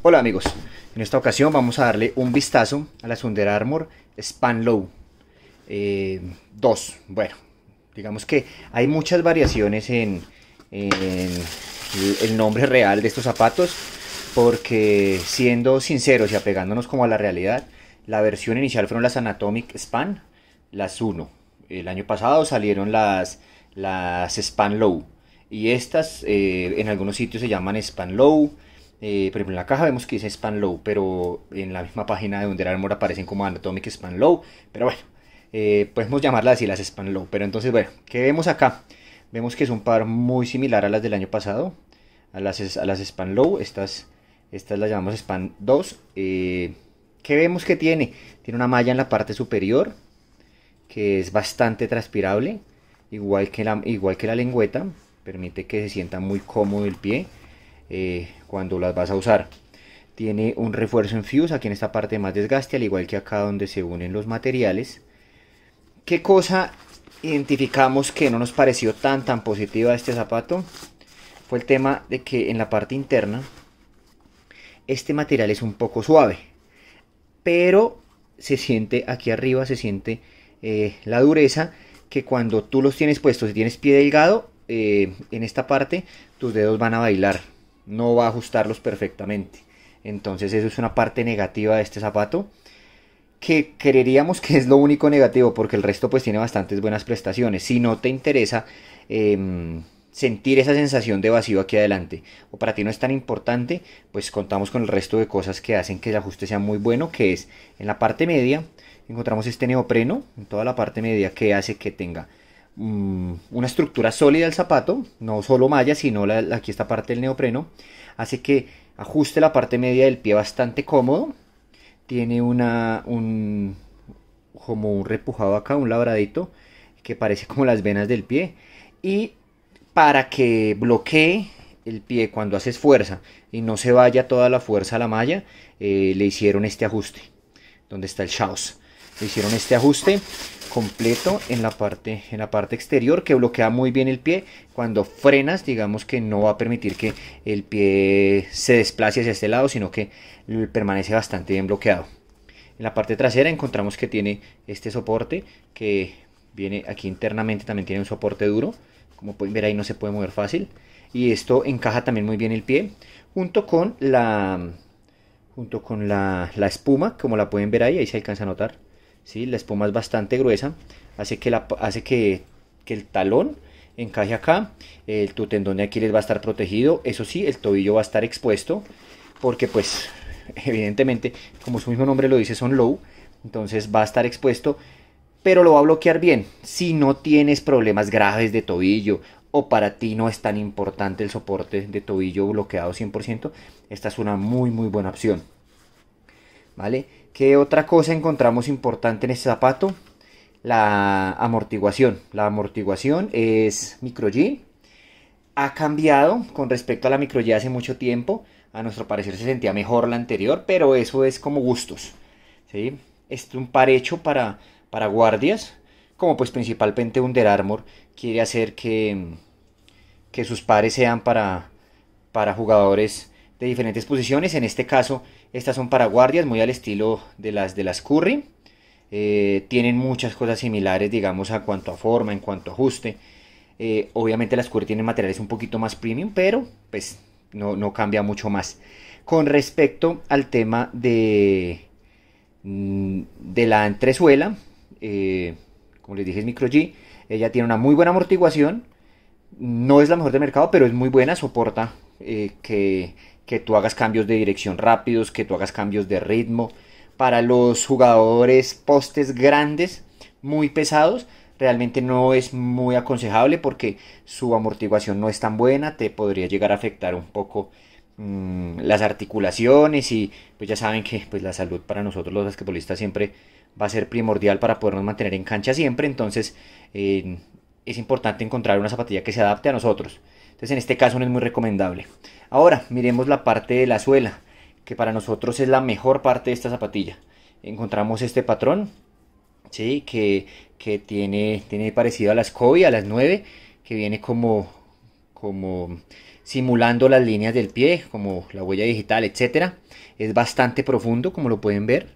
Hola amigos, en esta ocasión vamos a darle un vistazo a la Sunder Armor Span Low 2. Eh, bueno, digamos que hay muchas variaciones en, el nombre real de estos zapatos porque siendo sinceros y apegándonos como a la realidad, la versión inicial fueron las Anatomic Span, las 1. El año pasado salieron las, las Span Low y estas eh, en algunos sitios se llaman Span Low, eh, por ejemplo, en la caja vemos que dice span low, pero en la misma página de Under Armour aparecen como Anatomic span low. Pero bueno, eh, podemos llamarlas así las span low. Pero entonces, bueno, ¿qué vemos acá? Vemos que es un par muy similar a las del año pasado, a las, a las span low. Estas, las llamamos span 2. Eh, ¿Qué vemos que tiene? Tiene una malla en la parte superior que es bastante transpirable, igual que la, igual que la lengüeta, permite que se sienta muy cómodo el pie. Eh, cuando las vas a usar. Tiene un refuerzo en fuse, aquí en esta parte más desgaste, al igual que acá donde se unen los materiales. ¿Qué cosa identificamos que no nos pareció tan tan positiva este zapato? Fue el tema de que en la parte interna este material es un poco suave, pero se siente aquí arriba, se siente eh, la dureza que cuando tú los tienes puestos, y tienes pie delgado, eh, en esta parte tus dedos van a bailar, no va a ajustarlos perfectamente. Entonces eso es una parte negativa de este zapato que creeríamos que es lo único negativo porque el resto pues tiene bastantes buenas prestaciones. Si no te interesa em, sentir esa sensación de vacío aquí adelante o para ti no es tan importante, pues contamos con el resto de cosas que hacen que el ajuste sea muy bueno, que es en la parte media encontramos este neopreno en toda la parte media que hace que tenga Mm, una estructura sólida del zapato, no solo malla, sino la, aquí esta parte del neopreno, hace que ajuste la parte media del pie bastante cómodo, tiene una, como un repujado acá, un labradito, que parece como las venas del pie, y para que bloquee el pie cuando haces fuerza y no se vaya toda la fuerza a la malla, eh, le hicieron este ajuste, donde está el chaos hicieron este ajuste completo en la parte en la parte exterior que bloquea muy bien el pie cuando frenas digamos que no va a permitir que el pie se desplace hacia este lado sino que permanece bastante bien bloqueado en la parte trasera encontramos que tiene este soporte que viene aquí internamente también tiene un soporte duro como pueden ver ahí no se puede mover fácil y esto encaja también muy bien el pie junto con la junto con la espuma como la pueden ver ahí ahí se alcanza a notar ¿sí? La espuma es bastante gruesa, hace que, la, hace que, el talón encaje acá, el, tu tendón de les va a estar protegido, eso sí, el tobillo va a estar expuesto, porque pues evidentemente, como su mismo nombre lo dice, son low, entonces va a estar expuesto, pero lo va a bloquear bien. Si no tienes problemas graves de tobillo o para ti no es tan importante el soporte de tobillo bloqueado 100%, esta es una muy muy buena opción. ¿Vale? ¿Qué otra cosa encontramos importante en este zapato? La amortiguación. La amortiguación es micro G. Ha cambiado con respecto a la micro G hace mucho tiempo. A nuestro parecer se sentía mejor la anterior, pero eso es como gustos. ¿sí? es un par hecho para, para guardias, como pues principalmente Under Armour quiere hacer que, que sus pares sean para, para jugadores de diferentes posiciones. En este caso, estas son para guardias muy al estilo de las de las Curry. Eh, tienen muchas cosas similares, digamos, a cuanto a forma, en cuanto a ajuste. Eh, obviamente las Curry tienen materiales un poquito más premium, pero pues no, no cambia mucho más. Con respecto al tema de, mm, de la entresuela, eh, como les dije es micro G, ella tiene una muy buena amortiguación, no es la mejor del mercado, pero es muy buena, soporta que que tú hagas cambios de dirección rápidos, que tú hagas cambios de ritmo. Para los jugadores postes grandes, muy pesados, realmente no es muy aconsejable porque su amortiguación no es tan buena, te podría llegar a afectar un poco mm, las articulaciones y pues ya saben que pues la salud para nosotros los basquetbolistas siempre va a ser primordial para podernos mantener en cancha siempre, entonces eh, es importante encontrar una zapatilla que se adapte a nosotros. Entonces en este caso no es muy recomendable. Ahora miremos la parte de la suela, que para nosotros es la mejor parte de esta zapatilla. Encontramos este patrón, ¿sí? que, tiene, tiene parecido a las Kobe, a las 9, que viene como, como simulando las líneas del pie, como la huella digital, etc. Es bastante profundo, como lo pueden ver.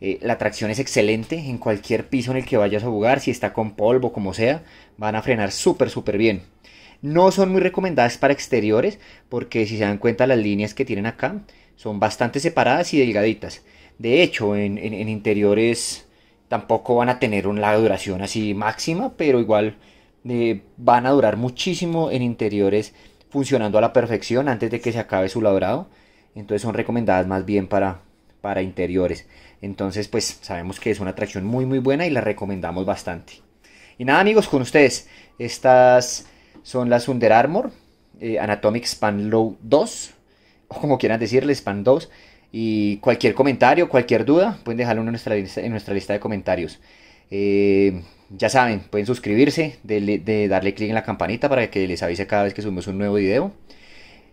Eh, la tracción es excelente en cualquier piso en el que vayas a jugar, si está con polvo, como sea, van a frenar súper, súper bien. No son muy recomendadas para exteriores porque si se dan cuenta las líneas que tienen acá son bastante separadas y delgaditas. De hecho, en, interiores tampoco van a tener una duración así máxima, pero igual eh, van a durar muchísimo en interiores funcionando a la perfección antes de que se acabe su labrado. Entonces son recomendadas más bien para, para interiores. Entonces pues sabemos que es una atracción muy muy buena y la recomendamos bastante. Y nada amigos, con ustedes estas son las Under Armor, eh, Anatomic Span Low 2, o como quieran decirle, Span 2. Y cualquier comentario, cualquier duda, pueden dejarlo en nuestra lista, en nuestra lista de comentarios. Eh, ya saben, pueden suscribirse, de, de darle clic en la campanita para que les avise cada vez que subimos un nuevo video.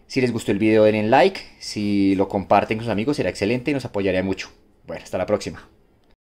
Si les gustó el video, denle like. Si lo comparten con sus amigos, será excelente y nos apoyaría mucho. Bueno, hasta la próxima.